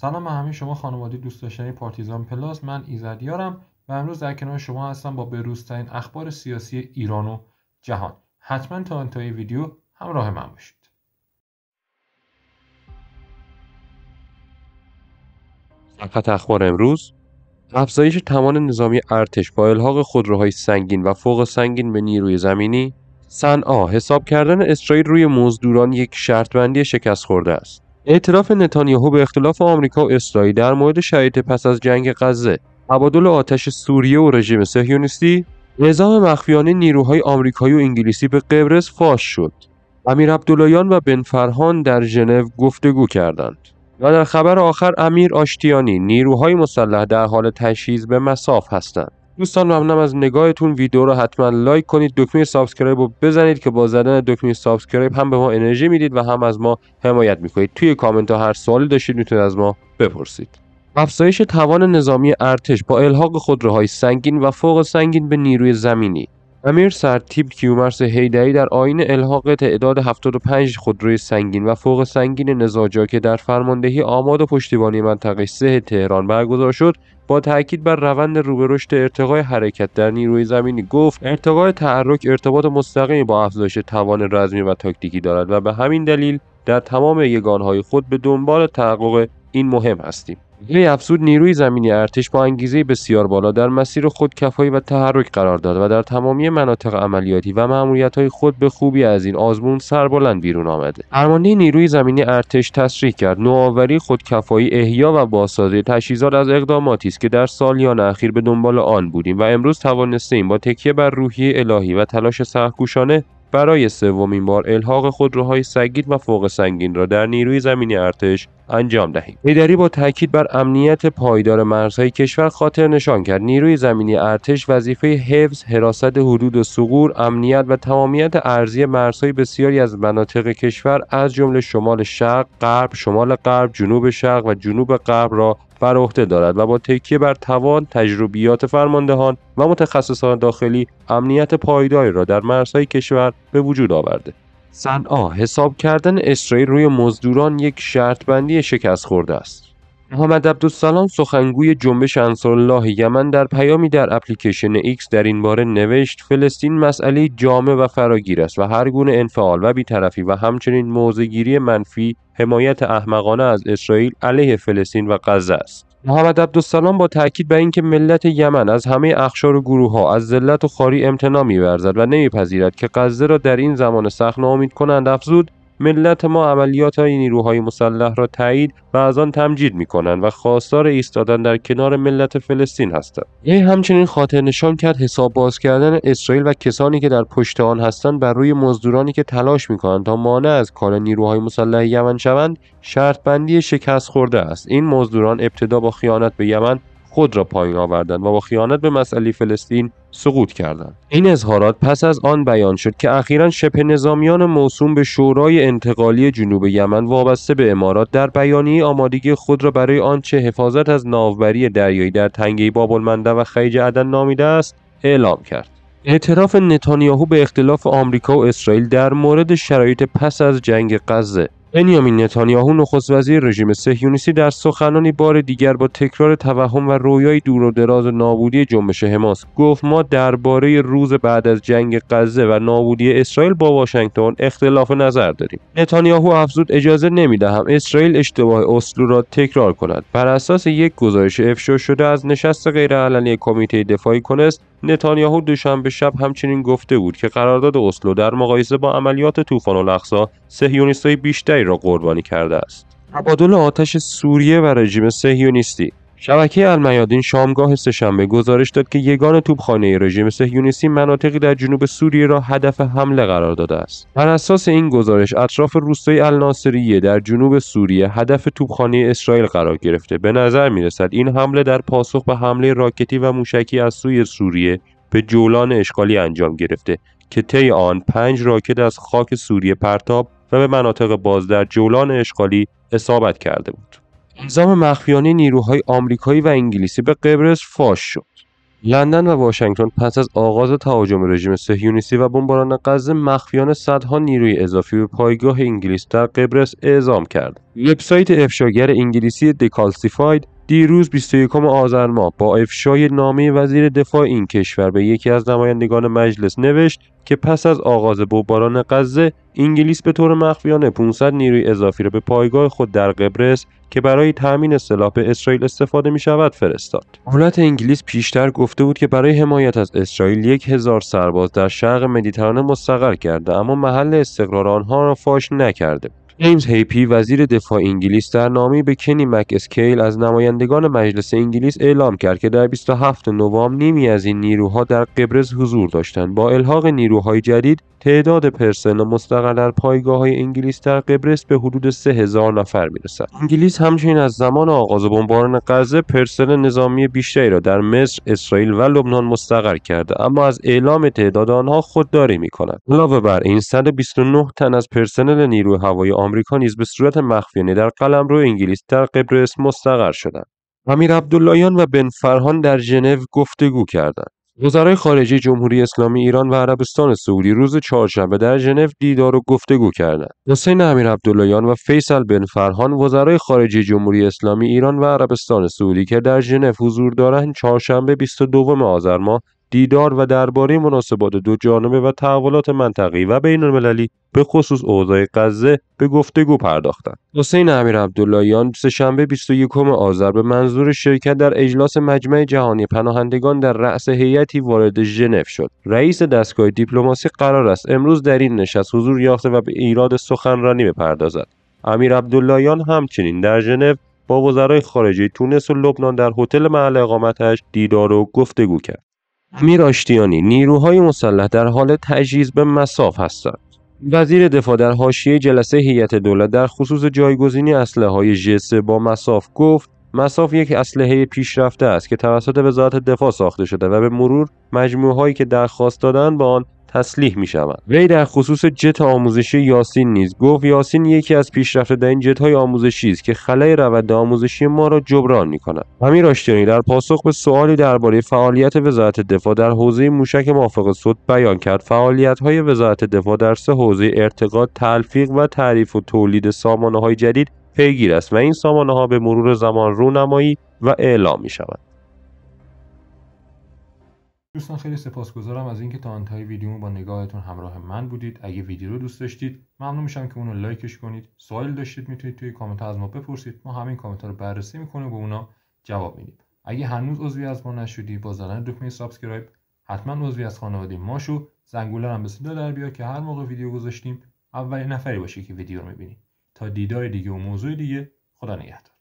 سلام به همه شما خانواده دوست داشتنی پارتیزان پلاس من ایزدیارم و امروز در کنار شما هستم با بروزترین اخبار سیاسی ایران و جهان حتما تا انتهای ویدیو همراه من باشید فقط اخبار امروز افزایش تمام نظامی ارتش با الحاق خودروهای سنگین و فوق سنگین به نیروی زمینی صنعا حساب کردن اسرائیل روی مزدوران یک شرط شکست خورده است اعتراف نتانیاهو به اختلاف آمریکا و اسرائیل در مورد شرایط پس از جنگ غزه تبادل آتش سوریه و رژیم صهیونیستی نظام مخفیانه نیروهای آمریکایی و انگلیسی به قبرس فاش شد امیر عبداللهیان و بن فرهان در ژنو گفتگو کردند و در خبر آخر امیر آشتیانی نیروهای مسلح در حال تجهیز به مساف هستند دوستان ممنونم از نگاهتون ویدیو رو حتما لایک کنید دکمه سابسکرایب رو بزنید که با زدن دکمه سابسکرایب هم به ما انرژی میدید و هم از ما حمایت میکنید توی کامنت ها هر سوالی داشتید میتونید از ما بپرسید افزایش توان نظامی ارتش با الحاق خودروهای سنگین و فوق سنگین به نیروی زمینی امیر سرتیب کیومرس هیدری در آین الحاق تعداد 75 خودروی سنگین و فوق سنگین نزاجا که در فرماندهی آماد و پشتیبانی منطقه سه تهران برگزار شد با تاکید بر روند روبرشت ارتقای حرکت در نیروی زمینی گفت ارتقای تحرک ارتباط مستقیمی با افزایش توان رزمی و تاکتیکی دارد و به همین دلیل در تمام یگانهای خود به دنبال تحقق این مهم هستیم وی افزود نیروی زمینی ارتش با انگیزه بسیار بالا در مسیر خود کفایی و تحرک قرار داد و در تمامی مناطق عملیاتی و های خود به خوبی از این آزمون سربلند بیرون آمده. فرمانده نیروی زمینی ارتش تصریح کرد نوآوری خودکفایی احیا و بازسازی تجهیزات از اقداماتی است که در سالیان اخیر به دنبال آن بودیم و امروز توانستیم با تکیه بر روحیه الهی و تلاش سرکوشانه برای سومین بار الحاق خودروهای سگید و فوق سنگین را در نیروی زمینی ارتش انجام دهیم هیدری با تاکید بر امنیت پایدار مرزهای کشور خاطر نشان کرد نیروی زمینی ارتش وظیفه حفظ حراست حدود و سغور، امنیت و تمامیت ارزی مرزهای بسیاری از مناطق کشور از جمله شمال شرق غرب شمال غرب جنوب شرق و جنوب غرب را بر عهده دارد و با تکیه بر توان تجربیات فرماندهان و متخصصان داخلی امنیت پایداری را در مرزهای کشور به وجود آورده صنعا حساب کردن اسرائیل روی مزدوران یک شرط بندی شکست خورده است. محمد عبدالسلام سخنگوی جنبش الله یمن در پیامی در اپلیکیشن ایکس در این باره نوشت فلسطین مسئله جامع و فراگیر است و هر گونه انفعال و بیطرفی و همچنین موضعگیری منفی حمایت احمقانه از اسرائیل علیه فلسطین و غزه است محمد عبدالسلام با تاکید بر اینکه ملت یمن از همه اخشار و گروه ها از ذلت و خاری امتنا میورزد و نمیپذیرد که غزه را در این زمان سخت ناامید کنند افزود ملت ما عملیات های نیروهای مسلح را تایید و از آن تمجید می کنند و خواستار ایستادن در کنار ملت فلسطین هستند این همچنین خاطر نشان کرد حساب باز کردن اسرائیل و کسانی که در پشت آن هستند بر روی مزدورانی که تلاش می کنند تا مانع از کار نیروهای مسلح یمن شوند شرط بندی شکست خورده است این مزدوران ابتدا با خیانت به یمن خود را پایین آوردند و با خیانت به مسئله فلسطین سقوط کردند این اظهارات پس از آن بیان شد که اخیرا شبه نظامیان موسوم به شورای انتقالی جنوب یمن وابسته به امارات در بیانیه آمادگی خود را برای آنچه حفاظت از ناوبری دریایی در تنگه بابالمنده و خیج عدن نامیده است اعلام کرد اعتراف نتانیاهو به اختلاف آمریکا و اسرائیل در مورد شرایط پس از جنگ غزه بنیامین نتانیاهو نخست وزیر رژیم صهیونیستی در سخنانی بار دیگر با تکرار توهم و رویای دور و دراز نابودی جنبش حماس گفت ما درباره روز بعد از جنگ غزه و نابودی اسرائیل با واشنگتن اختلاف نظر داریم نتانیاهو افزود اجازه نمیدهم اسرائیل اشتباه اسلو را تکرار کند بر اساس یک گزارش افشا شده از نشست غیرعلنی کمیته دفاعی کنست نتانیاهو دوشنبه شب همچنین گفته بود که قرارداد اسلو در مقایسه با عملیات طوفان الاقصا صهیونیستهای بیشتری را قربانی کرده است تبادل آتش سوریه و رژیم سهیونیستی شبکه المیادین شامگاه سهشنبه گزارش داد که یگان توپخانه رژیم صهیونیستی مناطقی در جنوب سوریه را هدف حمله قرار داده است. بر اساس این گزارش اطراف روستای الناصریه در جنوب سوریه هدف توپخانه اسرائیل قرار گرفته. به نظر می این حمله در پاسخ به حمله راکتی و موشکی از سوی سوریه به جولان اشغالی انجام گرفته که طی آن پنج راکت از خاک سوریه پرتاب و به مناطق باز در جولان اشغالی اصابت کرده بود. نظام مخفیانه نیروهای آمریکایی و انگلیسی به قبرس فاش شد. لندن و واشنگتن پس از آغاز تهاجم رژیم صهیونیستی و بمباران غزه مخفیانه صدها نیروی اضافی به پایگاه انگلیس در قبرس اعزام کرد. وبسایت افشاگر انگلیسی دکالسیفاید دیروز 21 آذر ماه با افشای نامه وزیر دفاع این کشور به یکی از نمایندگان مجلس نوشت که پس از آغاز بمباران غزه انگلیس به طور مخفیانه 500 نیروی اضافی را به پایگاه خود در قبرس که برای تامین سلاح به اسرائیل استفاده می شود فرستاد. دولت انگلیس پیشتر گفته بود که برای حمایت از اسرائیل یک هزار سرباز در شرق مدیترانه مستقر کرده اما محل استقرار آنها را فاش نکرده. جیمز هیپی وزیر دفاع انگلیس در نامی به کنی مک اسکیل از نمایندگان مجلس انگلیس اعلام کرد که در 27 نوامبر نیمی از این نیروها در قبرس حضور داشتند با الحاق نیروهای جدید تعداد پرسنل مستقل در پایگاه های انگلیس در قبرس به حدود 3000 نفر میرسد انگلیس همچنین از زمان آغاز بمباران غزه پرسنل نظامی بیشتری را در مصر اسرائیل و لبنان مستقر کرده اما از اعلام تعداد آنها خودداری میکند علاوه بر این 129 تن از پرسنل نیروی هوایی آمریکا نیز به صورت مخفیانه در قلمرو انگلیس در قبرس مستقر شدند. امیر عبداللهیان و بن فرهان در ژنو گفتگو کردند. وزرای خارجه جمهوری اسلامی ایران و عربستان سعودی روز چهارشنبه در ژنو دیدار و گفتگو کردند. حسین امیر عبداللهیان و فیصل بن فرهان وزرای خارجه جمهوری اسلامی ایران و عربستان سعودی که در ژنو حضور دارند چهارشنبه 22 آذر ماه دیدار و درباره مناسبات دو جانبه و تحولات منطقی و بین المللی به خصوص اوضاع غزه به گفتگو پرداختند. حسین امیر عبداللهیان سهشنبه 21 آذر به منظور شرکت در اجلاس مجمع جهانی پناهندگان در رأس هیئتی وارد ژنو شد. رئیس دستگاه دیپلماسی قرار است امروز در این نشست حضور یافته و به ایراد سخنرانی بپردازد. امیر عبداللهیان همچنین در ژنو با وزرای خارجه تونس و لبنان در هتل محل اقامتش دیدار و گفتگو کرد. امیر آشتیانی نیروهای مسلح در حال تجهیز به مساف هستند وزیر دفاع در حاشیه جلسه هیئت دولت در خصوص جایگزینی اسلحه های جسه با مساف گفت مساف یک اسلحه پیشرفته است که توسط وزارت دفاع ساخته شده و به مرور مجموعهایی که درخواست دادن با آن تسلیح می شود وی در خصوص جت آموزشی یاسین نیز گفت یاسین یکی از پیشرفته این جت های آموزشی است که خلای روند آموزشی ما را جبران می کند امیر آشتیانی در پاسخ به سوالی درباره فعالیت وزارت دفاع در حوزه موشک موافق صد بیان کرد فعالیت های وزارت دفاع در سه حوزه ارتقا تلفیق و تعریف و تولید سامانه های جدید پیگیر است و این سامانه ها به مرور زمان رونمایی و اعلام می شود دوستان خیلی سپاسگزارم از اینکه تا انتهای ویدیو با نگاهتون همراه من بودید اگه ویدیو رو دوست داشتید ممنون میشم که اونو لایکش کنید سوال داشتید میتونید توی کامنت از ما بپرسید ما همین کامنت رو بررسی میکنیم و به اونا جواب میدیم اگه هنوز عضوی از ما نشدی با زدن دکمه سابسکرایب حتما عضوی از خانواده ما شو زنگوله هم به صدا در که هر موقع ویدیو گذاشتیم اولین نفری باشه که ویدیو رو میبینی تا دیدار دیگه و موضوع دیگه خدا نگهدار